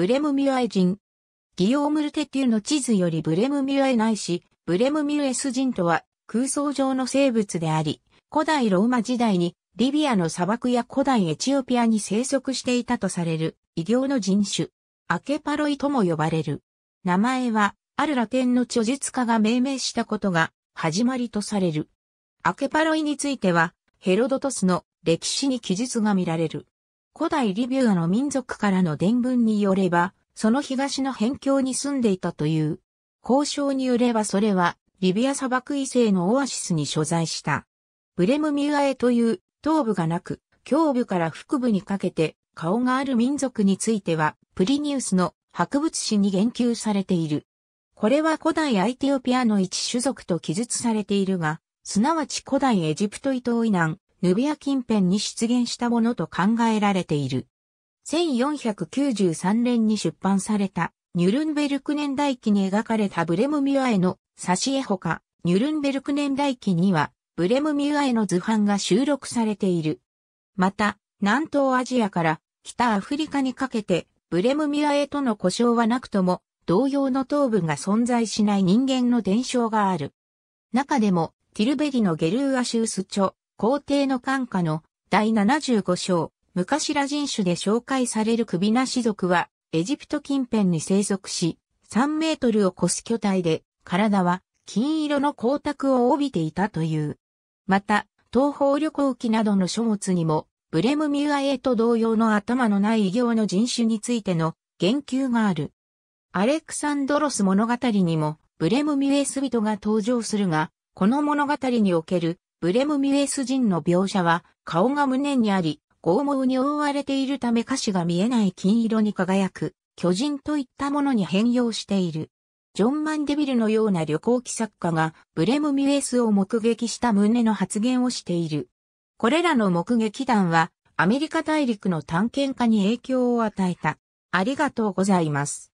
ブレムミュアエ人。ギオームルテテュの地図よりブレムミュアエないし、ブレムミュエス人とは空想上の生物であり、古代ローマ時代にリビアの砂漠や古代エチオピアに生息していたとされる異形の人種、アケパロイとも呼ばれる。名前は、あるラテンの著述家が命名したことが始まりとされる。アケパロイについては、ヘロドトスの歴史に記述が見られる。古代リビュアの民族からの伝聞によれば、その東の辺境に住んでいたという。交渉によればそれは、リビア砂漠異西のオアシスに所在した。ブレムミュアエという、頭部がなく、胸部から腹部にかけて、顔がある民族については、プリニウスの博物誌に言及されている。これは古代アイテオピアの一種族と記述されているが、すなわち古代エジプト伊藤以南、ヌビア近辺に出現したものと考えられている。1493年に出版された、ニュルンベルク年代記に描かれたブレムミュアへの挿絵ほか、ニュルンベルク年代記には、ブレムミュアへの図版が収録されている。また、南東アジアから北アフリカにかけて、ブレムミュアへとの故障はなくとも、同様の頭部が存在しない人間の伝承がある。中でも、ティルベリのゲルーアシウス著、皇帝の官下の第75章、昔ら人種で紹介される首なし族は、エジプト近辺に生息し、3メートルを超す巨体で、体は金色の光沢を帯びていたという。また、東方旅行記などの書物にも、ブレムミュアエと同様の頭のない異形の人種についての言及がある。アレクサンドロス物語にも、ブレムミュエス人が登場するが、この物語におけるブレムミュエス人の描写は、顔が胸にあり、剛毛に覆われているため歌詞が見えない金色に輝く、巨人といったものに変容している。ジョン・マンデビルのような旅行記作家が、ブレムミュエスを目撃した胸の発言をしている。これらの目撃談は、アメリカ大陸の探検家に影響を与えた。ありがとうございます。